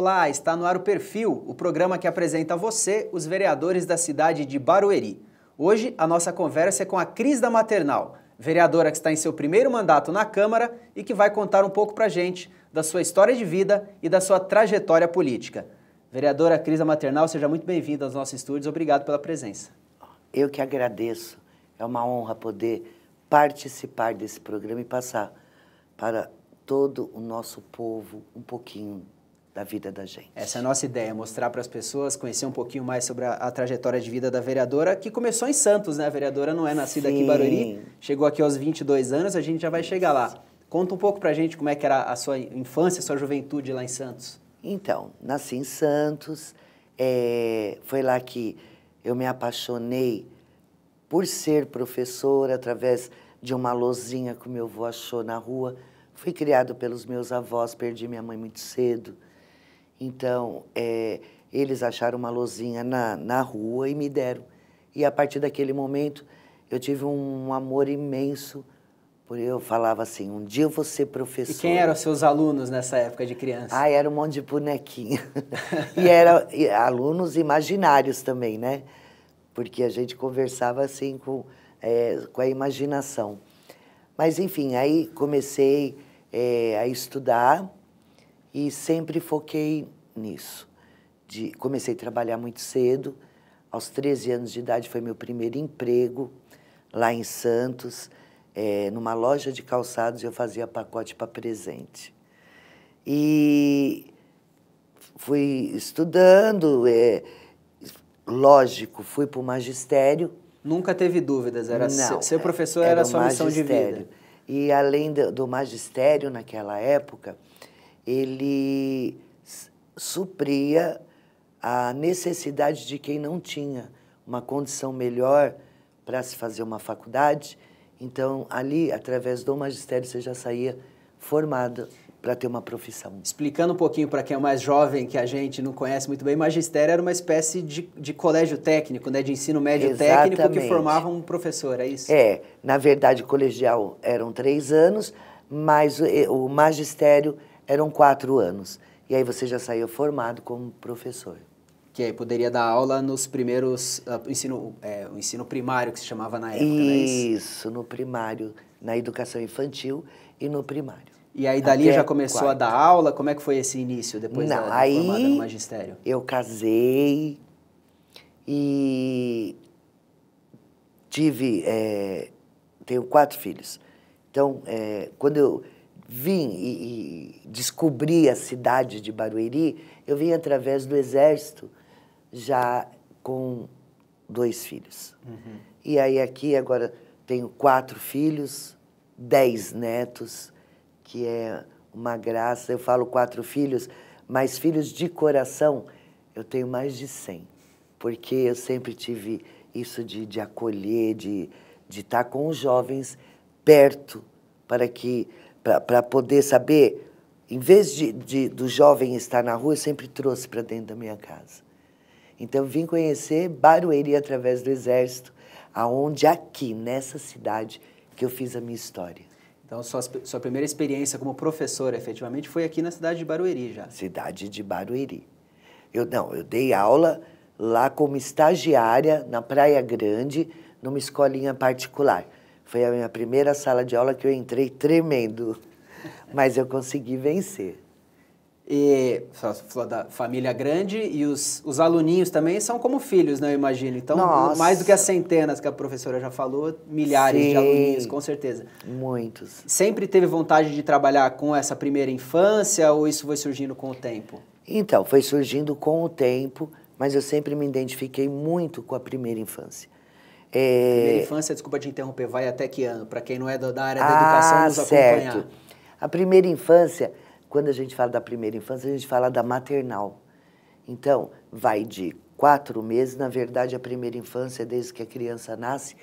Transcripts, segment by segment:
Olá, está no ar o Perfil, o programa que apresenta a você os vereadores da cidade de Barueri. Hoje a nossa conversa é com a Cris da Maternal, vereadora que está em seu primeiro mandato na Câmara e que vai contar um pouco pra gente da sua história de vida e da sua trajetória política. Vereadora Cris da Maternal, seja muito bem-vinda aos nossos estúdios. Obrigado pela presença. Eu que agradeço. É uma honra poder participar desse programa e passar para todo o nosso povo um pouquinho da vida da gente. Essa é a nossa ideia, mostrar para as pessoas, conhecer um pouquinho mais sobre a, a, trajetória de vida da vereadora, que começou em Santos, né? A vereadora não é nascida Sim. aqui em Barueri, chegou aqui aos 22 anos, a gente já vai chegar lá. Conta um pouco para a gente como é que era a sua infância, a sua juventude lá em Santos. Então, nasci em Santos, é, foi lá que eu me apaixonei por ser professora através de uma lozinha que o meu avô achou na rua. Fui criado pelos meus avós, perdi minha mãe muito cedo. Então, é, eles acharam uma lozinha na, na rua e me deram. E a partir daquele momento, eu tive um amor imenso. porque eu falava assim, um dia eu vou ser professor. E quem eram seus alunos nessa época de criança? Ah, era um monte de bonequinha. e eram alunos imaginários também, né? Porque a gente conversava assim com, é, com a imaginação. Mas, enfim, aí comecei é, a estudar e sempre foquei nisso. De, comecei a trabalhar muito cedo, aos 13 anos de idade foi meu primeiro emprego lá em Santos, é, numa loja de calçados eu fazia pacote para presente. E fui estudando, é, lógico, fui para o magistério. Nunca teve dúvidas, era Não, ser é, professor era, era sua missão de vida. E além do, do magistério naquela época, ele supria a necessidade de quem não tinha uma condição melhor para se fazer uma faculdade. Então, ali, através do magistério, você já saía formado para ter uma profissão. Explicando um pouquinho para quem é mais jovem, que a gente não conhece muito bem, magistério era uma espécie de, de colégio técnico, né, de ensino médio Exatamente. técnico que formava um professor, é isso? É, na verdade, colegial eram três anos, mas o, o magistério eram quatro anos. E aí você já saiu formado como professor. Que aí poderia dar aula nos primeiros, uh, ensino, é, o ensino primário que se chamava na época, isso, não é isso? no primário, na educação infantil e no primário. E aí dali Até já começou quarto. a dar aula? Como é que foi esse início depois não, da, da aí, formada no magistério? Eu casei e tive, é, tenho quatro filhos. Então, é, quando eu vim e, e descobri a cidade de Barueri, eu vim através do exército, já com dois filhos. Uhum. E aí aqui agora tenho quatro filhos, dez netos, que é uma graça. Eu falo quatro filhos, mas filhos de coração eu tenho mais de cem, porque eu sempre tive isso de, de acolher, de estar de com os jovens perto, para que para poder saber. Em vez de, de, do jovem estar na rua, eu sempre trouxe para dentro da minha casa. Então, vim conhecer Barueri através do Exército, aonde aqui, nessa cidade, que eu fiz a minha história. Então, sua, sua primeira experiência como professora, efetivamente, foi aqui na cidade de Barueri já? Cidade de Barueri. Eu, não, eu dei aula lá como estagiária, na Praia Grande, numa escolinha particular. Foi a minha primeira sala de aula que eu entrei tremendo, mas eu consegui vencer. E falou da família grande e os, os aluninhos também são como filhos, né? Eu imagino. Então, Nossa. mais do que as centenas que a professora já falou, milhares Sim. de aluninhos, com certeza. Muitos. Sempre teve vontade de trabalhar com essa primeira infância ou isso foi surgindo com o tempo? Então, foi surgindo com o tempo, mas eu sempre me identifiquei muito com a primeira infância. É... Primeira infância, desculpa te interromper, vai até que ano? Para quem não é da área da ah, educação, nos certo. acompanhar. A primeira infância, quando a gente fala da primeira infância, a gente fala da maternal. Então, vai de quatro meses, na verdade, a primeira infância, desde que a criança nasce,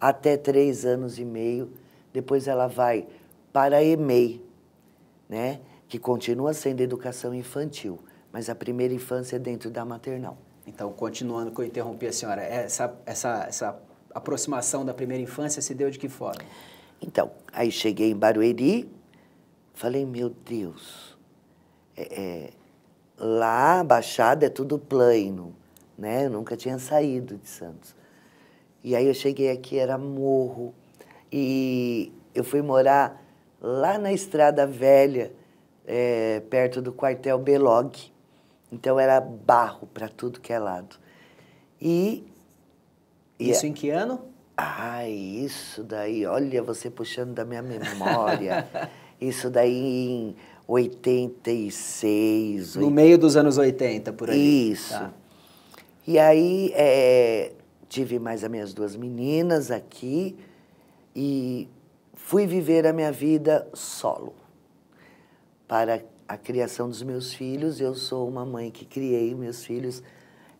até três anos e meio. Depois ela vai para a EMEI, né? que continua sendo educação infantil, mas a primeira infância é dentro da maternal. Então, continuando que eu interrompi a senhora, essa, essa, essa aproximação da primeira infância se deu de que forma? Então, aí cheguei em Barueri, falei, meu Deus, é, é, lá a Baixada é tudo plano, né? Eu nunca tinha saído de Santos. E aí eu cheguei aqui, era morro, e eu fui morar lá na Estrada Velha, é, perto do quartel Belog. Então era barro para tudo que é lado. E, e isso em que ano? Ah, isso daí, olha você puxando da minha memória. isso daí em 86. No 80... meio dos anos 80, por aí. Isso. Tá. E aí é, tive mais as minhas duas meninas aqui e fui viver a minha vida solo. Para a criação dos meus filhos. Eu sou uma mãe que criei meus filhos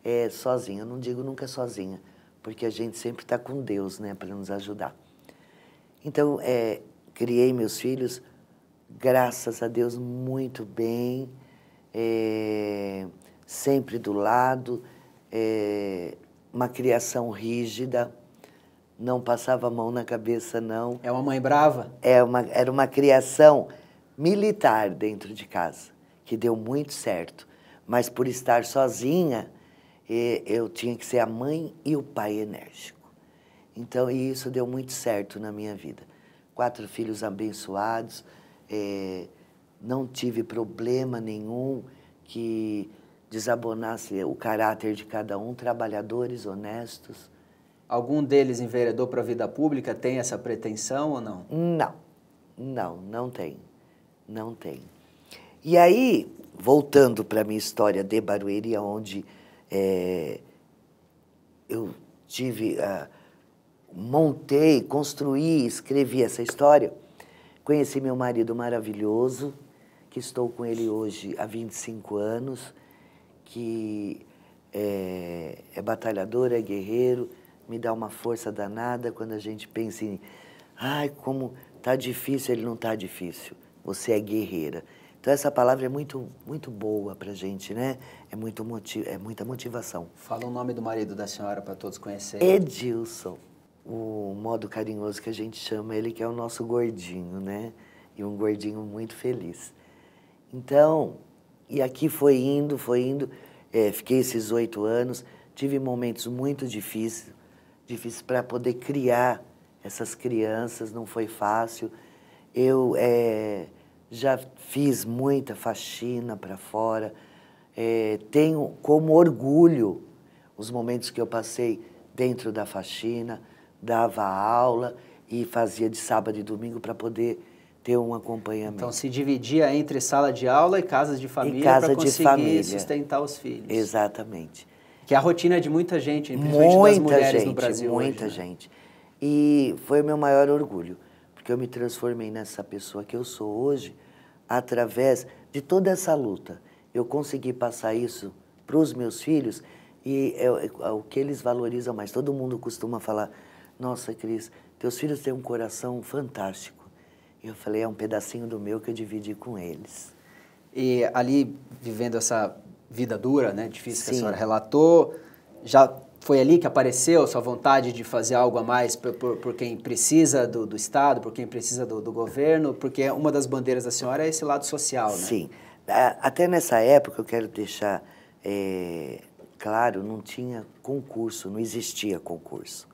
é, sozinha. Eu não digo nunca sozinha, porque a gente sempre está com Deus, né, para nos ajudar. Então, é, criei meus filhos, graças a Deus, muito bem, é, sempre do lado, é, uma criação rígida, não passava a mão na cabeça, não. É uma mãe brava? É uma, era uma criação militar dentro de casa, que deu muito certo. Mas por estar sozinha, eu tinha que ser a mãe e o pai enérgico. Então, e isso deu muito certo na minha vida. Quatro filhos abençoados, é, não tive problema nenhum que desabonasse o caráter de cada um, trabalhadores honestos. Algum deles enveredou para a vida pública tem essa pretensão ou não? Não, não, não tem. Não tem. E aí, voltando para a minha história de Barueri, onde é, eu tive, ah, montei, construí, escrevi essa história, conheci meu marido maravilhoso, que estou com ele hoje há 25 anos, que é, é batalhador, é guerreiro, me dá uma força danada quando a gente pensa em ai, como tá difícil, ele não tá difícil você é guerreira. Então essa palavra é muito, muito boa para gente, né? É, muito motiv é muita motivação. Fala o nome do marido da senhora para todos conhecerem. Edilson, o modo carinhoso que a gente chama ele, que é o nosso gordinho, né? E um gordinho muito feliz. Então, e aqui foi indo, foi indo. É, fiquei esses oito anos, tive momentos muito difíceis, difíceis para poder criar essas crianças, não foi fácil. Eu é, já fiz muita faxina para fora. É, tenho como orgulho os momentos que eu passei dentro da faxina, dava aula e fazia de sábado e domingo para poder ter um acompanhamento. Então se dividia entre sala de aula e casas de família para conseguir família. sustentar os filhos. Exatamente. Que é a rotina de muita gente, principalmente muita das mulheres gente, no Brasil. Muita hoje, né? gente. Né? E foi o meu maior orgulho que eu me transformei nessa pessoa que eu sou hoje através de toda essa luta. Eu consegui passar isso para os meus filhos e é, é, é, o que eles valorizam mais. Todo mundo costuma falar: Nossa, Cris, teus filhos têm um coração fantástico. E eu falei: É um pedacinho do meu que eu dividi com eles. E ali, vivendo essa vida dura, né, difícil Sim. que a senhora relatou, já foi ali que apareceu sua vontade de fazer algo a mais por, por, por quem precisa do, do, Estado, por quem precisa do, do, governo, porque uma das bandeiras da senhora é esse lado social, né? Sim. Até nessa época, eu quero deixar é, claro, não tinha concurso, não existia concurso.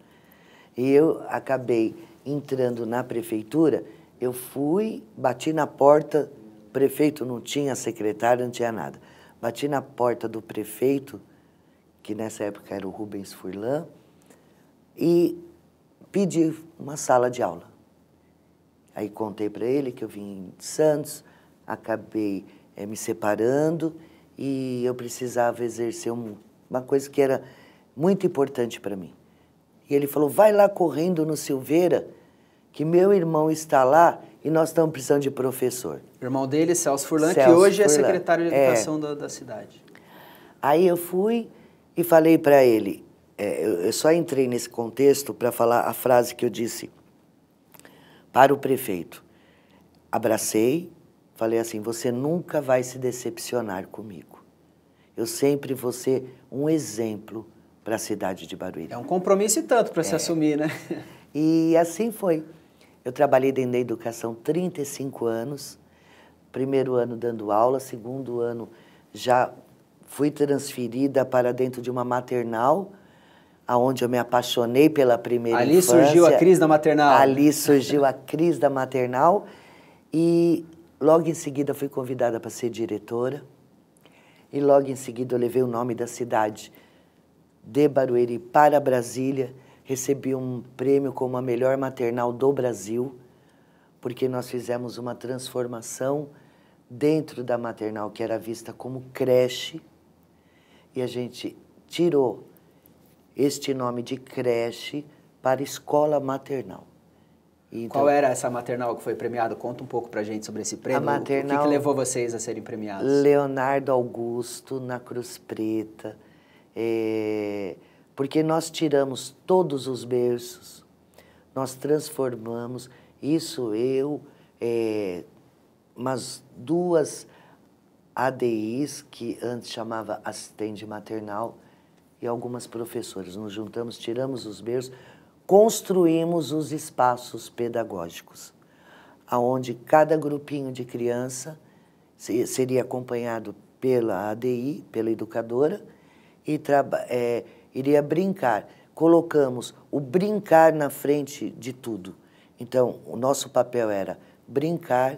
E eu acabei entrando na prefeitura, eu fui, bati na porta, prefeito não tinha secretário, não tinha nada. Bati na porta do prefeito que nessa época era o Rubens Furlan, e pedi uma sala de aula. Aí contei para ele que eu vim de Santos, acabei é, me separando e eu precisava exercer um, uma coisa que era muito importante para mim. E ele falou: vai lá correndo no Silveira, que meu irmão está lá e nós estamos precisando de professor. O irmão dele, Celso Furlan, Celso que hoje é Furlan. é secretário de Educação é. da, da cidade. Aí eu fui, e falei para ele, é, eu só entrei nesse contexto para falar a frase que eu disse para o prefeito. Abracei, falei assim: você nunca vai se decepcionar comigo. Eu sempre vou ser um exemplo para a cidade de Barueri. É um compromisso e tanto para é. se assumir, né? E assim foi. Eu trabalhei dentro da educação 35 anos, primeiro ano dando aula, segundo ano já fui transferida para dentro de uma maternal, aonde eu me apaixonei pela primeira ali infância. Ali surgiu a crise da maternal. Ali surgiu a crise da maternal e logo em seguida fui convidada para ser diretora e logo em seguida eu levei o nome da cidade de Barueri para Brasília, recebi um prêmio como a melhor maternal do Brasil, porque nós fizemos uma transformação dentro da maternal que era vista como creche e a gente tirou este nome de creche para escola maternal. Então, Qual era essa maternal que foi premiada? Conta um pouco para a gente sobre esse prêmio. A maternal, o que, que levou vocês a serem premiados? Leonardo Augusto, na Cruz Preta. É, porque nós tiramos todos os berços, nós transformamos. Isso eu, é, umas duas ADIs, que antes chamava assistente maternal, e algumas professoras. Nos juntamos, tiramos os berços, construímos os espaços pedagógicos, aonde cada grupinho de criança seria acompanhado pela ADI, pela educadora, e é, iria brincar. Colocamos o brincar na frente de tudo. Então, o nosso papel era brincar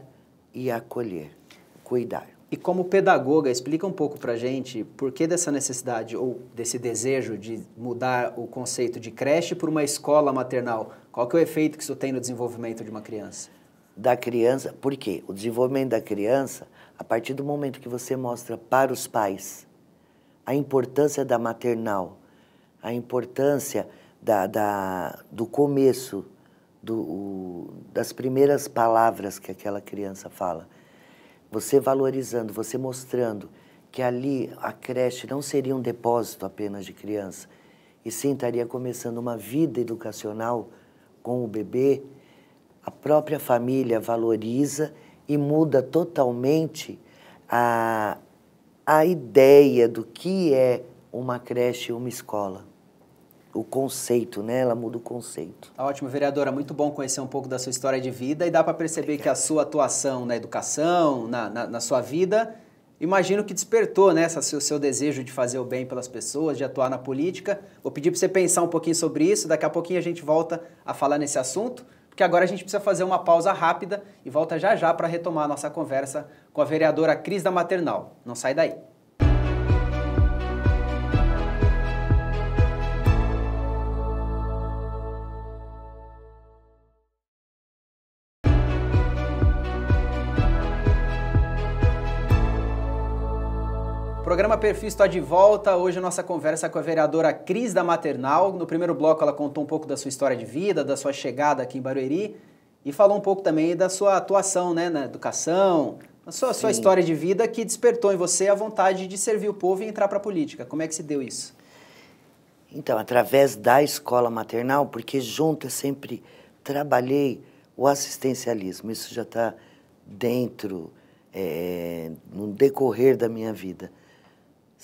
e acolher, cuidar. E como pedagoga, explica um pouco para gente por que dessa necessidade ou desse desejo de mudar o conceito de creche por uma escola maternal. Qual que é o efeito que isso tem no desenvolvimento de uma criança? Da criança, por quê? O desenvolvimento da criança, a partir do momento que você mostra para os pais a importância da maternal, a importância da, da do começo, do, o, das primeiras palavras que aquela criança fala você valorizando, você mostrando que ali a creche não seria um depósito apenas de criança, e sim estaria começando uma vida educacional com o bebê, a própria família valoriza e muda totalmente a, a ideia do que é uma creche e uma escola o conceito, né? Ela muda o conceito. Tá ótimo, vereadora. Muito bom conhecer um pouco da sua história de vida e dá para perceber que a sua atuação na educação, na, na, na sua vida, imagino que despertou né, o seu desejo de fazer o bem pelas pessoas, de atuar na política. Vou pedir para você pensar um pouquinho sobre isso. Daqui a pouquinho a gente volta a falar nesse assunto, porque agora a gente precisa fazer uma pausa rápida e volta já já para retomar a nossa conversa com a vereadora Cris da Maternal. Não sai daí. programa Perfil está de volta. Hoje a nossa conversa é com a vereadora Cris da Maternal. No primeiro bloco ela contou um pouco da sua história de vida, da sua chegada aqui em Barueri e falou um pouco também da sua atuação né, na educação, a sua, sua história de vida que despertou em você a vontade de servir o povo e entrar para a política. Como é que se deu isso? Então, através da escola maternal, porque junto eu sempre trabalhei o assistencialismo. Isso já está dentro, é, no decorrer da minha vida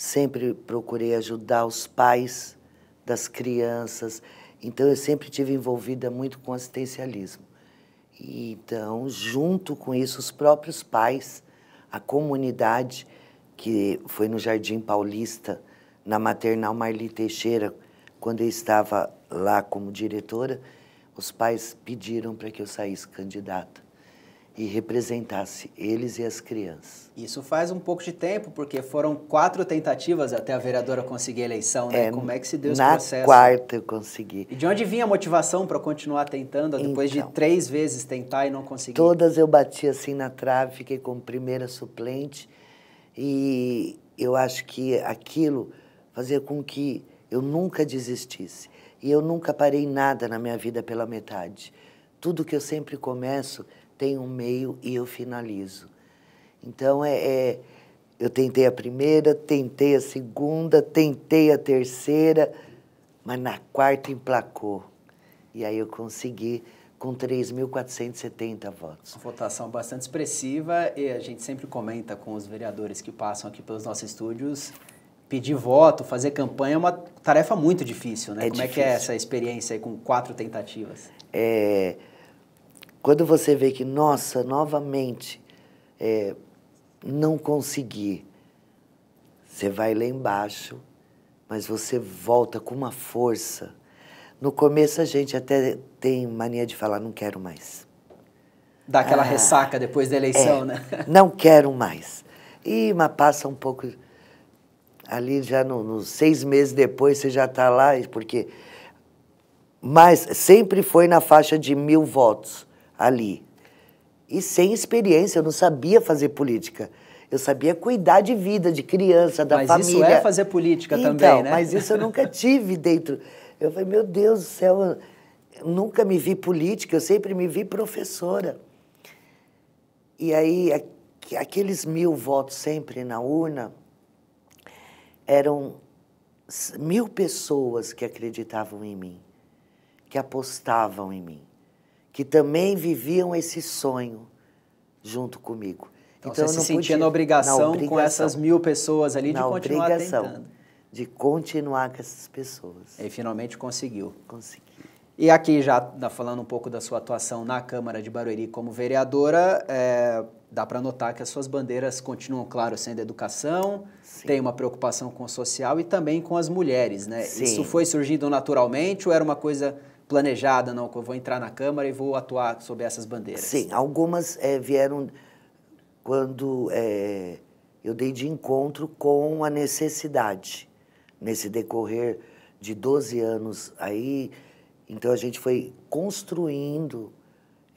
sempre procurei ajudar os pais das crianças. Então, eu sempre tive envolvida muito com assistencialismo. E, então, junto com isso, os próprios pais, a comunidade, que foi no Jardim Paulista, na maternal Marli Teixeira, quando eu estava lá como diretora, os pais pediram para que eu saísse candidata e representasse eles e as crianças. Isso faz um pouco de tempo, porque foram quatro tentativas até a vereadora conseguir a eleição, né? É, Como é que se deu esse processo? Na quarta eu consegui. E de onde vinha a motivação para continuar tentando, depois então, de três vezes tentar e não conseguir? Todas eu bati assim na trave, fiquei como primeira suplente, e eu acho que aquilo fazia com que eu nunca desistisse. E eu nunca parei nada na minha vida pela metade. Tudo que eu sempre começo tem um meio e eu finalizo. Então, é, é, eu tentei a primeira, tentei a segunda, tentei a terceira, mas na quarta emplacou. E aí eu consegui com 3.470 votos. Uma votação bastante expressiva e a gente sempre comenta com os vereadores que passam aqui pelos nossos estúdios, pedir voto, fazer campanha é uma tarefa muito difícil, né? É Como difícil. é que é essa experiência aí com quatro tentativas? É quando você vê que, nossa, novamente é, não consegui, você vai lá embaixo, mas você volta com uma força. No começo a gente até tem mania de falar, não quero mais. Dá aquela ah, ressaca depois da eleição, é, né? Não quero mais. E mas passa um pouco. Ali já nos no seis meses depois você já está lá, porque. Mas sempre foi na faixa de mil votos ali. E sem experiência, eu não sabia fazer política. Eu sabia cuidar de vida, de criança, da mas família. Mas isso é fazer política então, também, né? Mas isso eu nunca tive dentro. Eu falei, meu Deus do céu, eu nunca me vi política, eu sempre me vi professora. E aí, aqueles mil votos sempre na urna eram mil pessoas que acreditavam em mim, que apostavam em mim que também viviam esse sonho junto comigo. Então, então você se sentia a na, obrigação na, obrigação com essas mil pessoas ali de continuar obrigação tentando. de continuar com essas pessoas. E finalmente conseguiu. Consegui. E aqui já falando um pouco da sua atuação na Câmara de Barueri como vereadora, é, dá para notar que as suas bandeiras continuam, claro, sendo educação, Sim. tem uma preocupação com o social e também com as mulheres, né? Sim. Isso foi surgindo naturalmente ou era uma coisa planejada, não, que eu vou entrar na Câmara e vou atuar sob essas bandeiras? Sim, algumas é, vieram quando é, eu dei de encontro com a necessidade, nesse decorrer de 12 anos aí, então a gente foi construindo,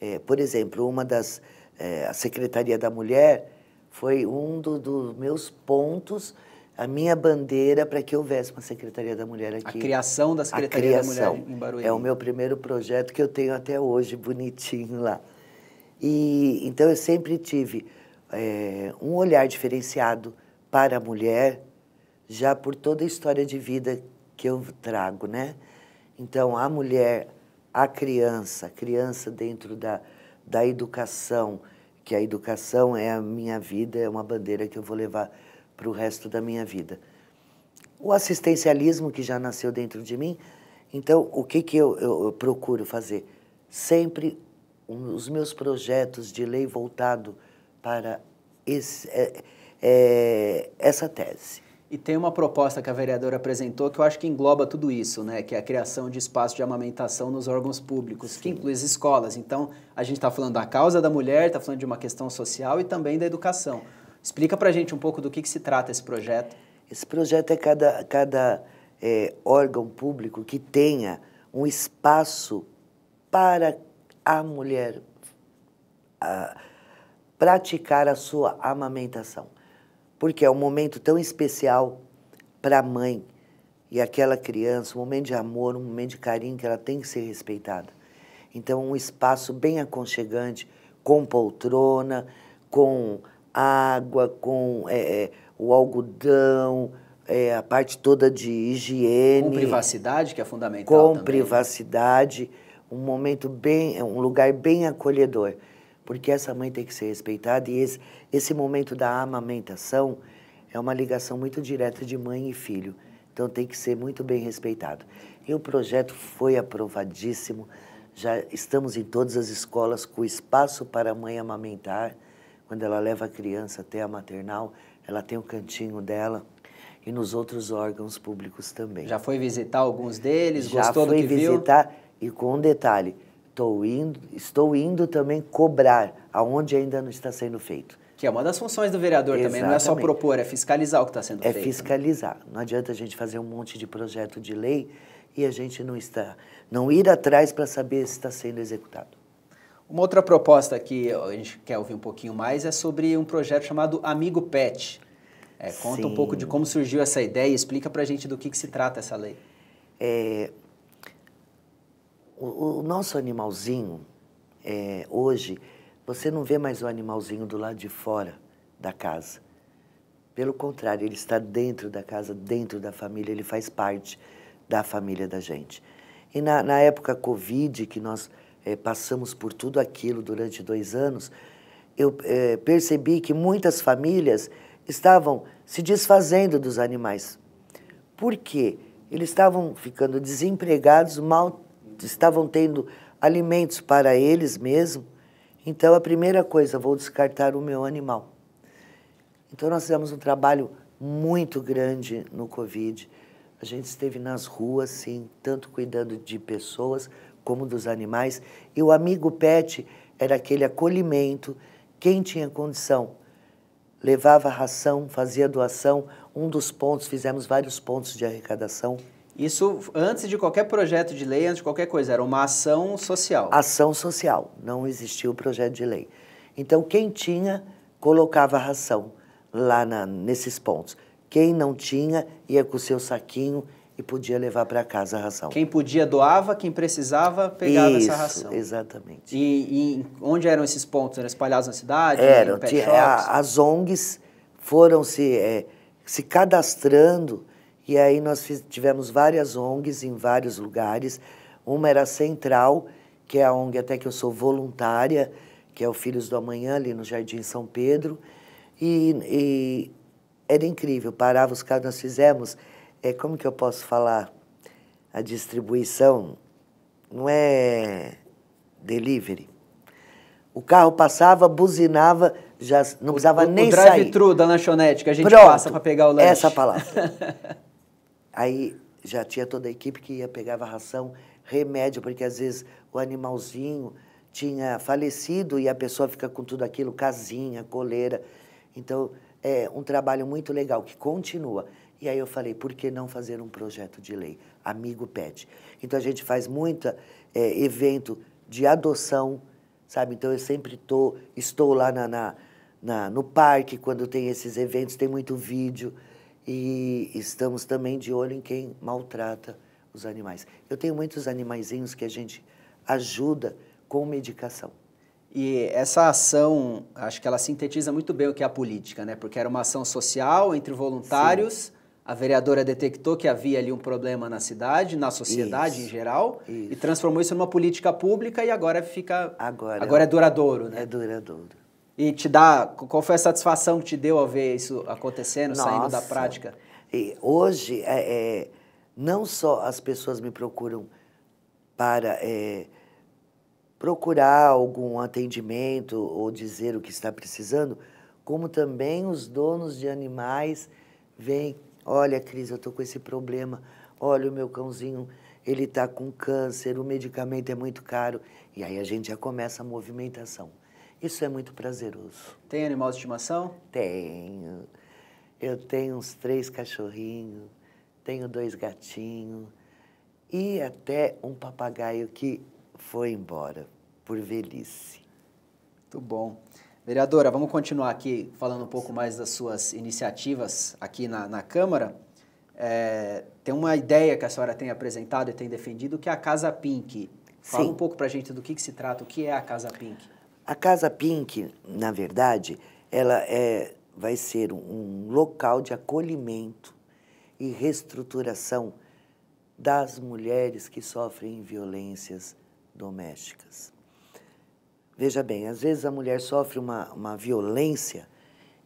é, por exemplo, uma das, a Secretaria da Mulher foi um dos meus pontos a minha bandeira para que houvesse uma Secretaria da Mulher aqui. A criação da Secretaria criação da Mulher em Barueri. É o meu primeiro projeto que eu tenho até hoje, bonitinho lá. E então eu sempre tive é, um olhar diferenciado para a mulher, já por toda a história de vida que eu trago, né? Então a mulher, a criança, a criança dentro da, da educação, que a educação é a minha vida, é uma bandeira que eu vou levar para o resto da minha vida. O assistencialismo que já nasceu dentro de mim, então o que, que eu, eu, eu procuro fazer? Sempre um, os meus projetos de lei voltado para esse, é, é, essa tese. E tem uma proposta que a vereadora apresentou que eu acho que engloba tudo isso, né? Que é a criação de espaço de amamentação nos órgãos públicos, Sim. que inclui as escolas. Então, a gente está falando da causa da mulher, está falando de uma questão social e também da educação. Explica para a gente um pouco do que, que, se trata esse projeto. Esse projeto é cada, cada é, órgão público que tenha um espaço para a mulher a, praticar a sua amamentação. Porque é um momento tão especial para a mãe e aquela criança, um momento de amor, um momento de carinho que ela tem que ser respeitada. Então, um espaço bem aconchegante, com poltrona, com água, com é, é, o algodão, é, a parte toda de higiene. Com privacidade, que é fundamental. Com também. privacidade, um momento bem, é, um lugar bem acolhedor. Porque essa mãe tem que ser respeitada e esse, esse momento da amamentação é uma ligação muito direta de mãe e filho. Então tem que ser muito bem respeitado. E o projeto foi aprovadíssimo. Já estamos em todas as escolas com espaço para a mãe amamentar quando ela leva a criança até a maternal, ela tem o cantinho dela e nos outros órgãos públicos também. Já foi visitar alguns deles? Já gostou foi do que visitar viu? e com um detalhe, estou indo, estou indo também cobrar aonde ainda não está sendo feito. Que é uma das funções do vereador Exatamente. também, não é só propor, é fiscalizar o que está sendo é feito. É fiscalizar. Não adianta a gente fazer um monte de projeto de lei e a gente não está, não ir atrás para saber se está sendo executado. Uma outra proposta que a gente quer ouvir um pouquinho mais é sobre um projeto chamado Amigo Pet. É, conta Sim. um pouco de como surgiu essa ideia e explica para a gente do que, que, se trata essa lei. É, o, o, nosso animalzinho, é, hoje, você não vê mais o animalzinho do lado de fora da casa. Pelo contrário, ele está dentro da casa, dentro da família, ele faz parte da família da gente. E na, na época Covid, que nós é, passamos por tudo aquilo durante dois anos, eu é, percebi que muitas famílias estavam se desfazendo dos animais. Por quê? Eles estavam ficando desempregados, mal estavam tendo alimentos para eles mesmos. Então, a primeira coisa, vou descartar o meu animal. Então, nós fizemos um trabalho muito grande no Covid. A gente esteve nas ruas, sim, tanto cuidando de pessoas como dos animais. E o amigo pet era aquele acolhimento. Quem tinha condição levava ração, fazia doação. Um dos pontos, fizemos vários pontos de arrecadação. Isso antes de qualquer projeto de lei, antes de qualquer coisa, era uma ação social. Ação social, não existia o projeto de lei. Então, quem tinha, colocava ração lá na, nesses pontos. Quem não tinha, ia com o seu saquinho e podia levar para casa a ração. Quem podia doava, quem precisava pegava Isso, essa ração. Exatamente. E, e, onde eram esses pontos? Eram espalhados na cidade? Eram. Tinha, a, as ONGs foram se, é, se cadastrando e aí nós fiz, tivemos várias ONGs em vários lugares. Uma era a Central, que é a ONG até que eu sou voluntária, que é o Filhos do Amanhã, ali no Jardim São Pedro. E, e era incrível, parava os carros, nós fizemos é como que eu posso falar? A distribuição não é delivery. O carro passava, buzinava, já não usava nem nem o drive sair. drive-thru da lanchonete que a gente Pronto, passa para pegar o lanche. Essa palavra. Aí já tinha toda a equipe que ia pegava ração, remédio, porque às vezes o animalzinho tinha falecido e a pessoa fica com tudo aquilo, casinha, coleira. Então, é um trabalho muito legal que continua. E aí eu falei, por que não fazer um projeto de lei? Amigo pet. Então a gente faz muita é, evento de adoção, sabe? Então eu sempre tô, estou lá na, na, na, no parque quando tem esses eventos, tem muito vídeo. E estamos também de olho em quem maltrata os animais. Eu tenho muitos animaizinhos que a gente ajuda com medicação. E essa ação, acho que ela sintetiza muito bem o que é a política, né? Porque era uma ação social entre voluntários Sim. A vereadora detectou que havia ali um problema na cidade, na sociedade isso, em geral, isso. e transformou isso numa política pública e agora fica. Agora, é agora é duradouro, né? É duradouro. E te dá. Qual foi a satisfação que te deu ao ver isso acontecendo, Nossa. saindo da prática? E hoje, é, é, não só as pessoas me procuram para é, procurar algum atendimento ou dizer o que está precisando, como também os donos de animais vêm Olha, Cris, eu estou com esse problema. Olha, o meu cãozinho, ele está com câncer, o medicamento é muito caro. E aí a gente já começa a movimentação. Isso é muito prazeroso. Tem animal de estimação? Tenho. Eu tenho uns três cachorrinhos, tenho dois gatinhos e até um papagaio que foi embora por velhice. Muito bom. Vereadora, vamos continuar aqui falando um pouco mais das suas iniciativas aqui na, na Câmara. É, tem uma ideia que a senhora tem apresentado e tem defendido, que é a Casa Pink. Fala Sim. um pouco para a gente do que, que se trata, o que é a Casa Pink. A Casa Pink, na verdade, ela é, vai ser um local de acolhimento e reestruturação das mulheres que sofrem violências domésticas. Veja bem, às vezes a mulher sofre uma, uma violência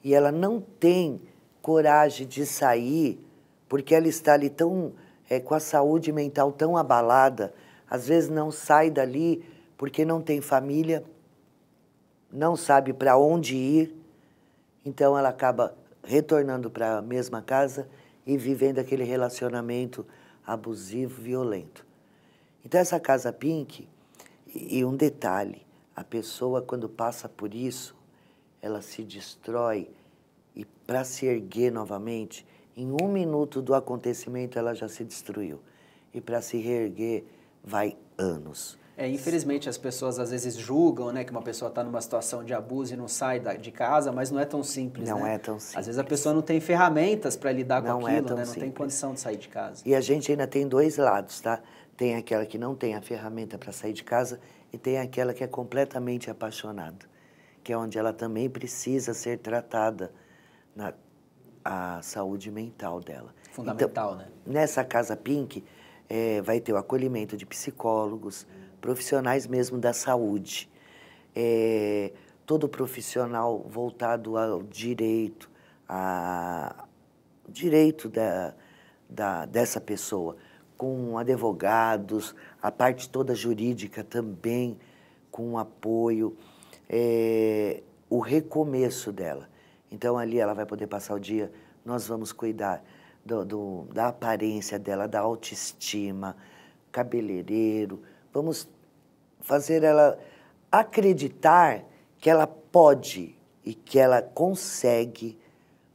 e ela não tem coragem de sair porque ela está ali tão é, com a saúde mental tão abalada, às vezes não sai dali porque não tem família, não sabe para onde ir, então ela acaba retornando para a mesma casa e vivendo aquele relacionamento abusivo, violento. Então essa casa Pink e um detalhe, a pessoa, quando passa por isso, ela se destrói e, para se erguer novamente, em um minuto do acontecimento ela já se destruiu. E para se reerguer, vai anos. É, infelizmente as pessoas às vezes julgam né, que uma pessoa está numa situação de abuso e não sai da, de casa, mas não é tão simples. Não né? é tão simples. Às vezes a pessoa não tem ferramentas para lidar não com é aquilo, é tão né? não simples. tem condição de sair de casa. E a gente ainda tem dois lados, tá? Tem aquela que não tem a ferramenta para sair de casa e tem aquela que é completamente apaixonada, que é onde ela também precisa ser tratada na a saúde mental dela. Fundamental, então, né? Nessa casa Pink é, vai ter o acolhimento de psicólogos, profissionais mesmo da saúde, é, todo profissional voltado ao direito, a direito da, da dessa pessoa com advogados, a parte toda jurídica também com apoio, é, o recomeço dela. Então ali ela vai poder passar o dia, nós vamos cuidar do, do, da aparência dela, da autoestima, cabeleireiro, vamos fazer ela acreditar que ela pode e que ela consegue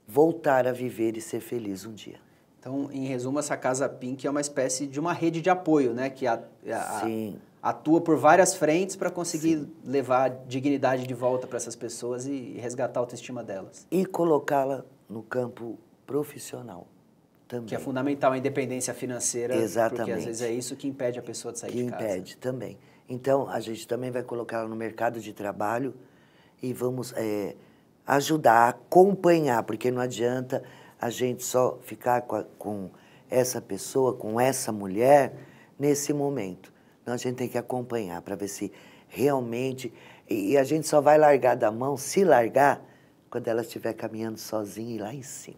voltar a viver e ser feliz um dia. Então, em resumo, essa Casa Pink é uma espécie de uma rede de apoio, né? Que a, a, atua por várias frentes para conseguir Sim. levar dignidade de volta para essas pessoas e resgatar a autoestima delas. E colocá-la no campo profissional também. Que é fundamental a independência financeira, Exatamente. porque às vezes é isso que impede a pessoa de sair que de casa. impede também. Então, a gente também vai colocá-la no mercado de trabalho e vamos é, ajudar, acompanhar, porque não adianta a gente só ficar com, a, com essa pessoa, com essa mulher, nesse momento. Então a gente tem que acompanhar para ver se realmente. E, e, a gente só vai largar da mão, se largar, quando ela estiver caminhando sozinha e lá em cima.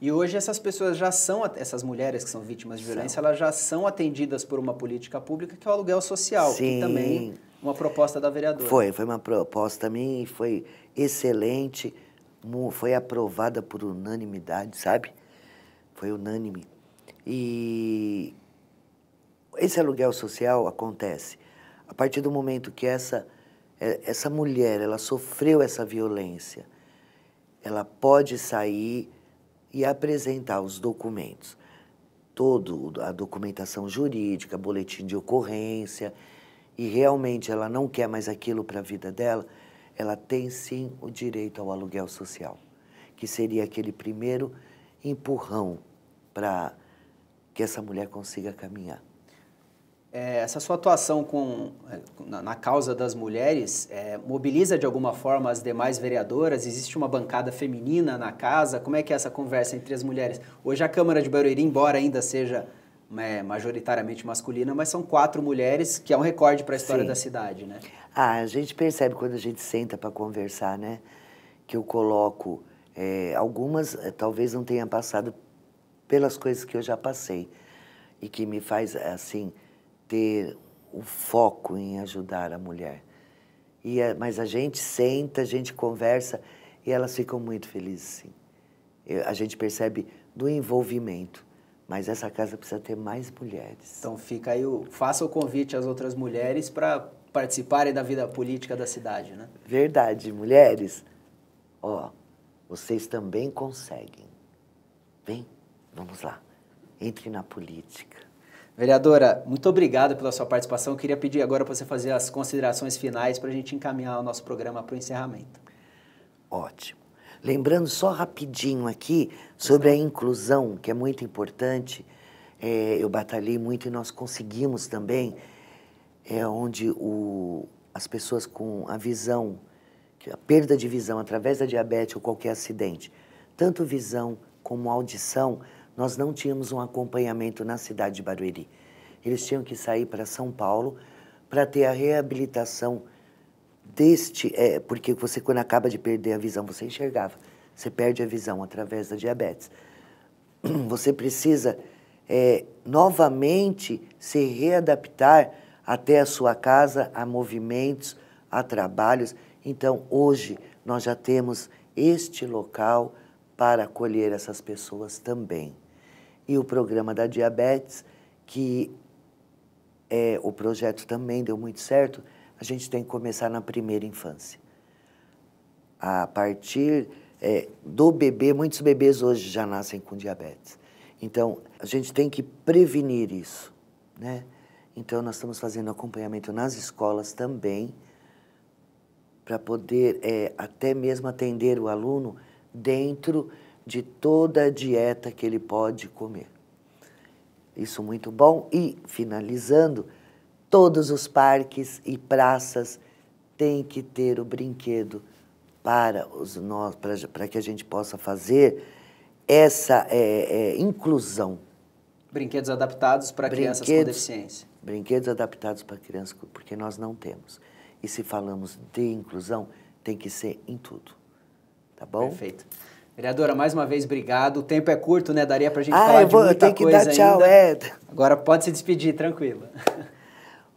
E hoje essas pessoas já são, essas mulheres que são vítimas de violência, são. elas já são atendidas por uma política pública que é o aluguel social, Sim. que também uma proposta da vereadora. Foi, foi uma proposta minha e foi excelente foi aprovada por unanimidade, sabe? Foi unânime. E esse aluguel social acontece a partir do momento que essa é, essa mulher ela sofreu essa violência, ela pode sair e apresentar os documentos, todo a documentação jurídica, boletim de ocorrência, e realmente ela não quer mais aquilo para a vida dela ela tem sim o direito ao aluguel social, que seria aquele primeiro empurrão para que essa mulher consiga caminhar. É, essa sua atuação com, é, na, na causa das mulheres é, mobiliza de alguma forma as demais vereadoras? Existe uma bancada feminina na casa? Como é que é essa conversa entre as mulheres? Hoje a Câmara de Barueri, embora ainda seja é, majoritariamente masculina, mas são quatro mulheres, que é um recorde para a história Sim. da cidade, né? Ah, a gente percebe quando a gente senta para conversar, né? Que eu coloco é, algumas, eh, talvez não tenha passado pelas coisas que eu já passei e que me faz assim ter o foco em ajudar a mulher. E é, mas a gente senta, a gente conversa e elas ficam muito felizes, sim. Eu, a gente percebe do envolvimento. Mas essa casa precisa ter mais mulheres. Então fica aí, o, faça o convite às outras mulheres para participarem da vida política da cidade, né? Verdade, mulheres. Ó, vocês também conseguem. Vem, vamos lá. Entre na política. Vereadora, muito obrigado pela sua participação. Eu queria pedir agora para você fazer as considerações finais para a gente encaminhar o nosso programa para o encerramento. Ótimo. Lembrando só rapidinho aqui sobre a inclusão, que é muito importante, é, eu batalhei muito e nós conseguimos também, é, onde o, as pessoas com a visão, a perda de visão através da diabetes ou qualquer acidente, tanto visão como audição, nós não tínhamos um acompanhamento na cidade de Barueri. Eles tinham que sair para São Paulo para ter a reabilitação deste é porque você quando acaba de perder a visão você enxergava você perde a visão através da diabetes você precisa é, novamente se readaptar até a sua casa a movimentos a trabalhos então hoje nós já temos este local para acolher essas pessoas também e o programa da diabetes que é, o projeto também deu muito certo a gente tem que começar na primeira infância. A partir é, do bebê, muitos bebês hoje já nascem com diabetes. Então, a gente tem que prevenir isso, né? Então, nós estamos fazendo acompanhamento nas escolas também, para poder é, até mesmo atender o aluno dentro de toda a dieta que ele pode comer. Isso muito bom. E, finalizando, Todos os parques e praças têm que ter o brinquedo para os nós para, que a gente possa fazer essa é, é, inclusão. Brinquedos adaptados para crianças com deficiência. Brinquedos adaptados para crianças, porque nós não temos. E se falamos de inclusão, tem que ser em tudo. Tá bom? Perfeito. Vereadora, mais uma vez, obrigado. O tempo é curto, né? Daria para a gente ah, falar eu vou, de muita eu tenho que dar tchau, É. Agora pode se despedir, tranquila.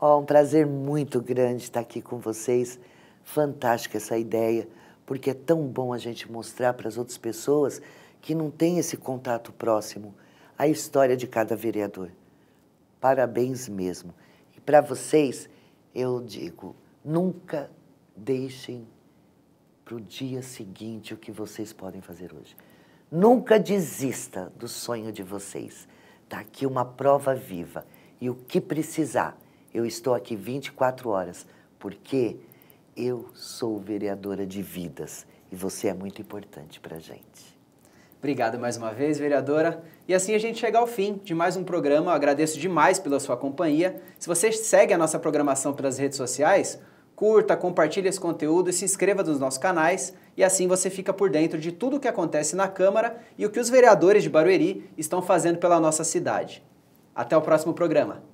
Oh, um prazer muito grande estar aqui com vocês. Fantástica essa ideia, porque é tão bom a gente mostrar para as outras pessoas que não tem esse contato próximo a história de cada vereador. Parabéns mesmo. E para vocês, eu digo, nunca deixem para o dia seguinte o que vocês podem fazer hoje. Nunca desista do sonho de vocês. Está aqui uma prova viva. E o que precisar, eu estou aqui 24 horas, porque eu sou vereadora de vidas e você é muito importante para a gente. Obrigado mais uma vez, vereadora. E assim a gente chega ao fim de mais um programa. Eu agradeço demais pela sua companhia. Se você segue a nossa programação pelas redes sociais, curta, compartilhe esse conteúdo e se inscreva nos nossos canais. E assim você fica por dentro de tudo o que acontece na Câmara e o que os vereadores de Barueri estão fazendo pela nossa cidade. Até o próximo programa.